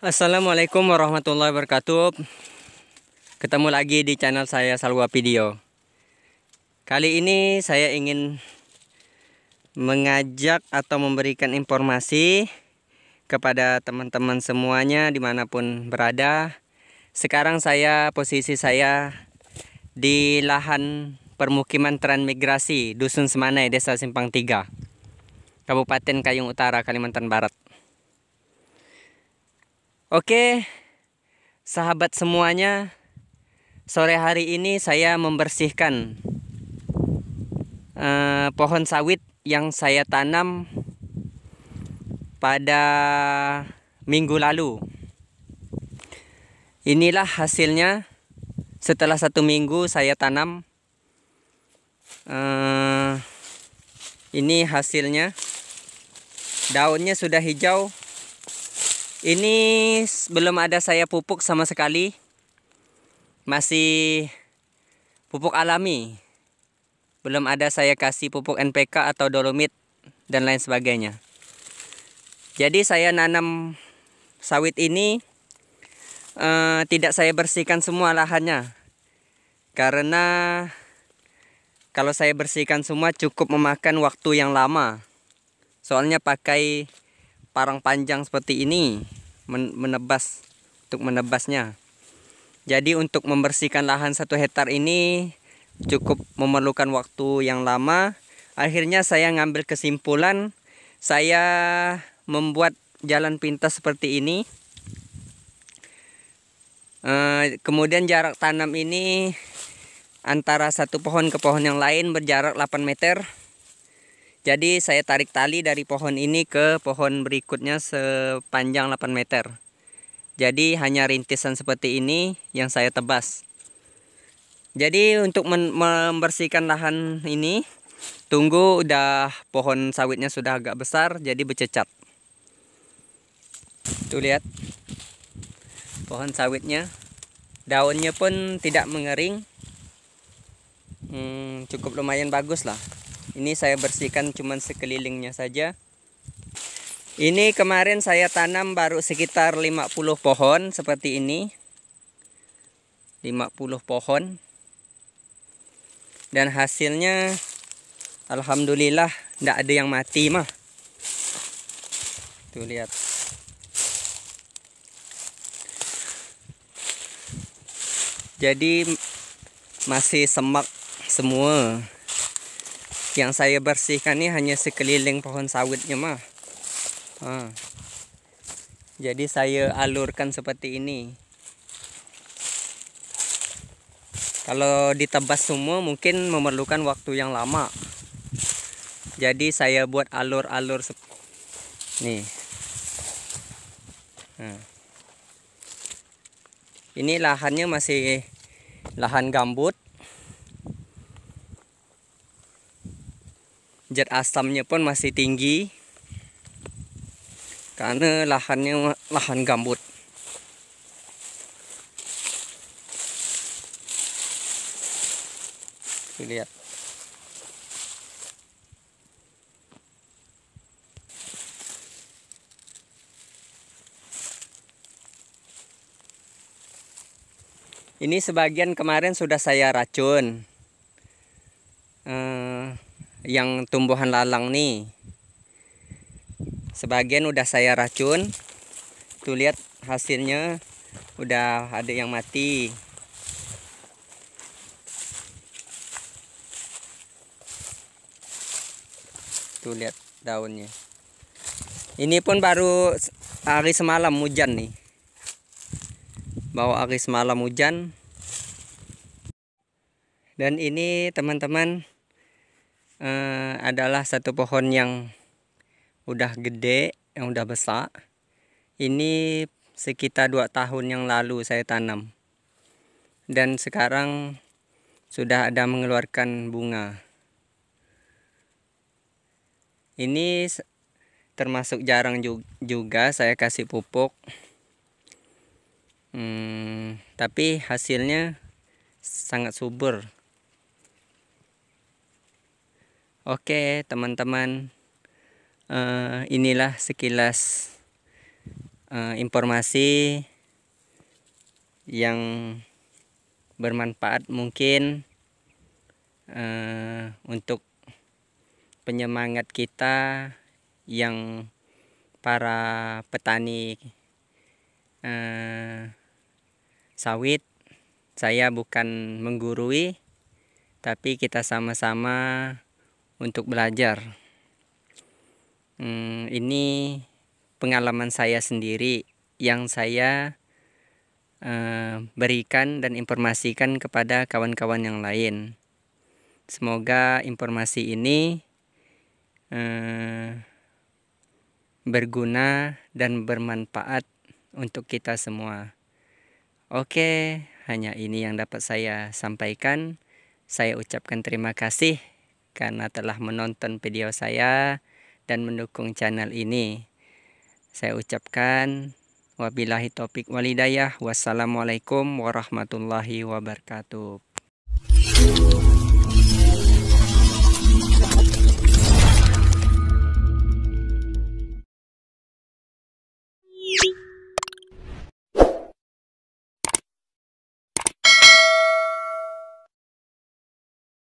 Assalamualaikum warahmatullahi wabarakatuh Ketemu lagi di channel saya Salwa Video Kali ini saya ingin Mengajak atau memberikan informasi Kepada teman-teman semuanya dimanapun berada Sekarang saya posisi saya Di lahan permukiman transmigrasi Dusun Semanai Desa Simpang 3 Kabupaten Kayung Utara Kalimantan Barat Oke, sahabat semuanya, sore hari ini saya membersihkan uh, pohon sawit yang saya tanam pada minggu lalu. Inilah hasilnya setelah satu minggu saya tanam. Uh, ini hasilnya, daunnya sudah hijau ini belum ada saya pupuk sama sekali. Masih pupuk alami. Belum ada saya kasih pupuk NPK atau dolomit dan lain sebagainya. Jadi saya nanam sawit ini eh, tidak saya bersihkan semua lahannya. Karena kalau saya bersihkan semua cukup memakan waktu yang lama. Soalnya pakai parang panjang seperti ini menebas untuk menebasnya jadi untuk membersihkan lahan satu hektar ini cukup memerlukan waktu yang lama akhirnya saya ngambil kesimpulan saya membuat jalan pintas seperti ini eh, kemudian jarak tanam ini antara satu pohon ke pohon yang lain berjarak 8 meter jadi saya tarik tali dari pohon ini ke pohon berikutnya sepanjang 8 meter. Jadi hanya rintisan seperti ini yang saya tebas. Jadi untuk membersihkan lahan ini tunggu udah pohon sawitnya sudah agak besar jadi bercecat. Tuh lihat. Pohon sawitnya daunnya pun tidak mengering. Hmm, cukup lumayan bagus lah ini saya bersihkan cuman sekelilingnya saja ini kemarin saya tanam baru sekitar 50 pohon seperti ini 50 pohon dan hasilnya Alhamdulillah tidak ada yang mati mah tuh lihat jadi masih semak semua yang saya bersihkan ini hanya sekeliling pohon sawitnya mah. Jadi saya alurkan seperti ini. Kalau ditebas semua mungkin memerlukan waktu yang lama. Jadi saya buat alur-alur nih. Nah. Ini lahannya masih lahan gambut zat asamnya pun masih tinggi karena lahannya lahan gambut lihat Ini sebagian kemarin sudah saya racun yang tumbuhan lalang nih sebagian udah saya racun tuh lihat hasilnya udah ada yang mati tuh lihat daunnya ini pun baru hari semalam hujan nih bawa hari semalam hujan dan ini teman-teman eh, adalah satu pohon yang udah gede, yang udah besar. Ini sekitar dua tahun yang lalu saya tanam. Dan sekarang sudah ada mengeluarkan bunga. Ini termasuk jarang juga saya kasih pupuk. Hmm, tapi hasilnya sangat subur. Oke teman-teman uh, Inilah sekilas uh, Informasi Yang Bermanfaat mungkin uh, Untuk Penyemangat kita Yang Para petani uh, Sawit Saya bukan menggurui Tapi kita sama-sama untuk belajar. Hmm, ini pengalaman saya sendiri yang saya uh, berikan dan informasikan kepada kawan-kawan yang lain. Semoga informasi ini uh, berguna dan bermanfaat untuk kita semua. Oke, hanya ini yang dapat saya sampaikan. Saya ucapkan terima kasih karena telah menonton video saya dan mendukung channel ini. Saya ucapkan wabillahi topik walidayah. Wassalamualaikum warahmatullahi wabarakatuh.